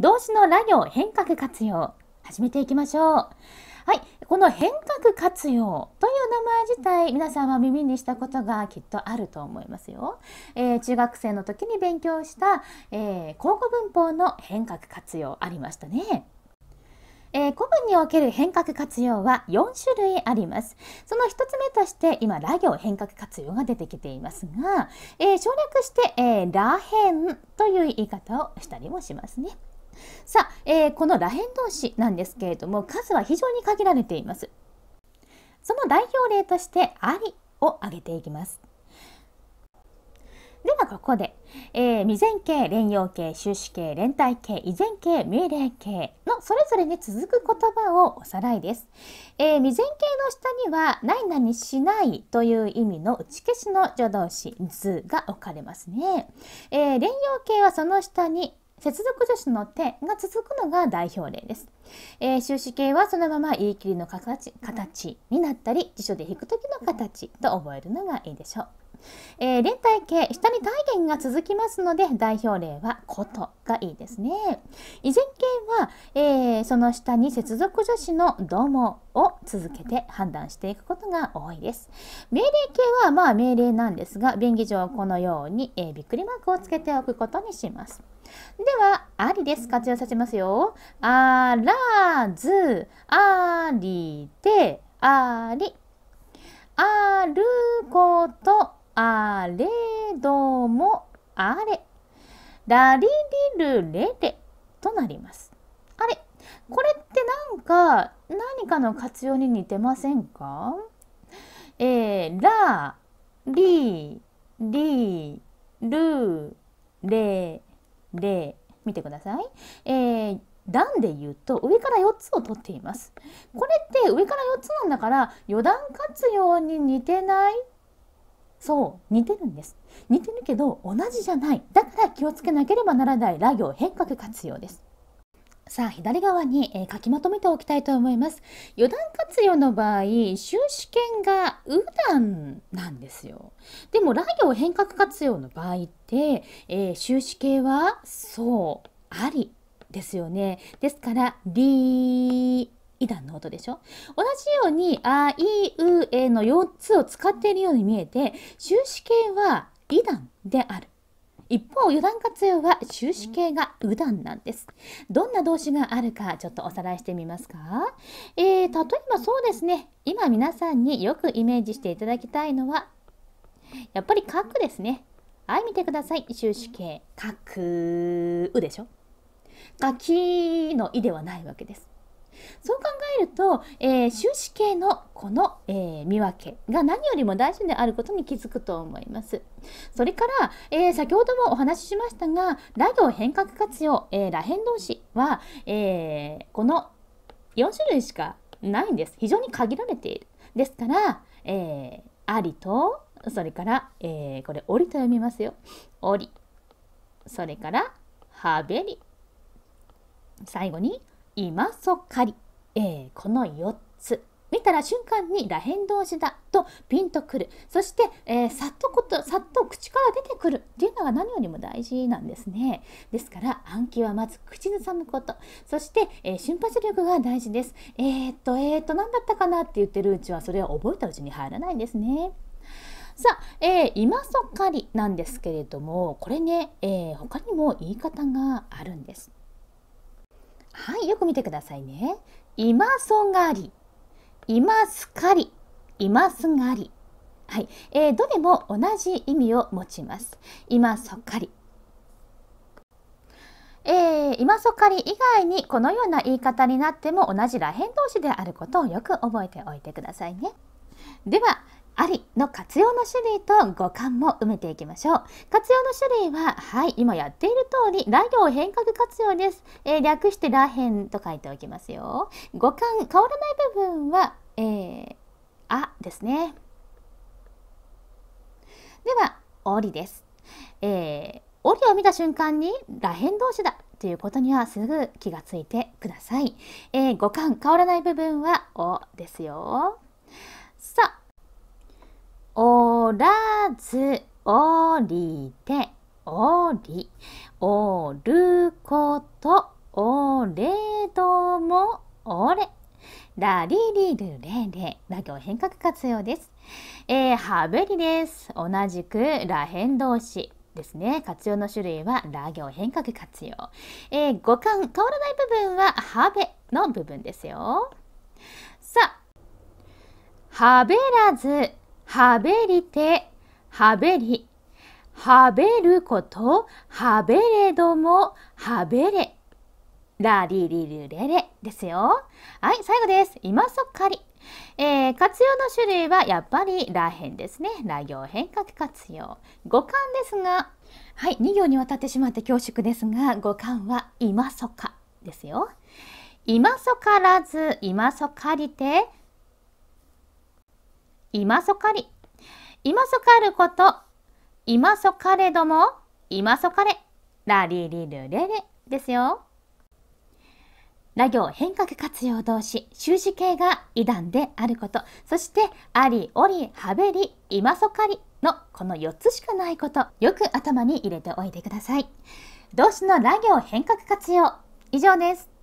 動詞のラ行変革活用始めていきましょう。はい、この変革活用という名前自体皆さんは耳にしたことがきっとあると思いますよ。えー、中学生の時に勉強した、えー、口語文法の変革活用ありましたね。えー、古文における変革活用は4種類あります。その1つ目として今、ラ行変革活用が出てきていますが、えー、省略して、えー、らへんという言い方をしたりもしますね。さあ、えー、この螺旋同士なんですけれども数は非常に限られています。その代表例としてありを挙げていきます。ではここで、えー、未然形、連用形、終止形、連帯形、依然形、命令形のそれぞれに続く言葉をおさらいです。えー、未然形の下には、何々しないという意味の打ち消しの助動詞、図が置かれますね。えー、連用形はその下に、接続助詞の「て」が続くのが代表例です、えー、終止形はそのまま言い切りの形になったり辞書で引く時の形と覚えるのがいいでしょう。えー、連帯形下に体言が続きますので代表例は「こと」がいいですね。依然形は、えー、その下に接続助詞の「ども」を続けて判断していくことが多いです。命令形はまあ命令なんですが便宜上このように、えー、びっくりマークをつけておくことにします。では、ありです。活用させますよ。あらず、ありて、あり。あること、あれどうもあれラリリルレレとなります。あれこれってなんか何かの活用に似てませんかえー、ラリリルレレ見てください。えー段で言うと上から4つを取っていますこれって上から4つなんだから余談活用に似てないそう似てるんです似てるけど同じじゃないだから気をつけなければならないラ行変革活用ですさあ左側に、えー、書きまとめておきたいと思います余談活用の場合修士権が右段なんですよでもラ行変革活用の場合って、えー、修士系はそうありですよねですから「り」イダンの音でしょ同じように、あ、い、う、えの4つを使っているように見えて、終止形はイダンである。一方、余談活用は終止形がうだんなんです。どんな動詞があるか、ちょっとおさらいしてみますか。えー、例えばそうですね。今皆さんによくイメージしていただきたいのは、やっぱり書くですね。はい、見てください。終止形。書く、うでしょ書きのいではないわけです。そう考えると、えー、終止形のこの、えー、見分けが何よりも大事であることに気づくと思います。それから、えー、先ほどもお話ししましたが、ラ行変革活用、えー、らへん動詞。は、えー、この4種類しかないんです。非常に限られている。ですから、えー、ありと、それから、えー、これ、おりと読みますよ。おり。それから、はべり。最後に、今そっかり、えー、この4つ。見たら瞬間にらへ同士だとピンとくるそして、えー、さっとことさっと口から出てくるっていうのが何よりも大事なんですねですから暗記はまず口ずさむことそして、えー、瞬発力が大事ですえー、っとえー、っと何だったかなって言ってるうちはそれは覚えたうちに入らないんですねさあ、えー、今そっかりなんですけれどもこれね、え他にも言い方があるんですはい、よく見てくださいね。今そがり、今ますかり、今ますがり。はい、えー、どれも同じ意味を持ちます。今そっかり。えー、今そっかり以外にこのような言い方になっても同じらへん同士であることをよく覚えておいてくださいね。では、ありの活用の種類と五感も埋めていきましょう。活用の種類は、はい、今やっている通り、ら行変革活用です。えー、略してらへんと書いておきますよ。五感、変わらない部分は、えー、あですね。では、おりです。えー、おりを見た瞬間に、らへん同士だということにはすぐ気がついてください。えー、五感変わらない部分はおですよ。さあ、おらず、おりて、おり。おること、おれども、おれ。ラリリルレレラ行変革活用です。えー、はべりです。同じくら変動詞ですね。活用の種類はラ行変革活用。えー、五感変わらない部分ははべ」の部分ですよ。さあ、はべらずはべりて、はべり。はべること、はべれども、はべれ。ラリリルレレですよ。はい、最後です。今そっかり。えー、活用の種類はやっぱりらへんですね。ら行変革活用。五感ですが、はい、2行にわたってしまって恐縮ですが、五感は今そかですよ。今そからず、今そかりて、今そかり。今そかること。今そかれども、今そかれ。ラリリルレレですよ。ラ行変革活用動詞、終始形が異段であること、そして、あり、おり、はべり、今そかりのこの4つしかないこと、よく頭に入れておいてください。動詞のラ行変革活用、以上です。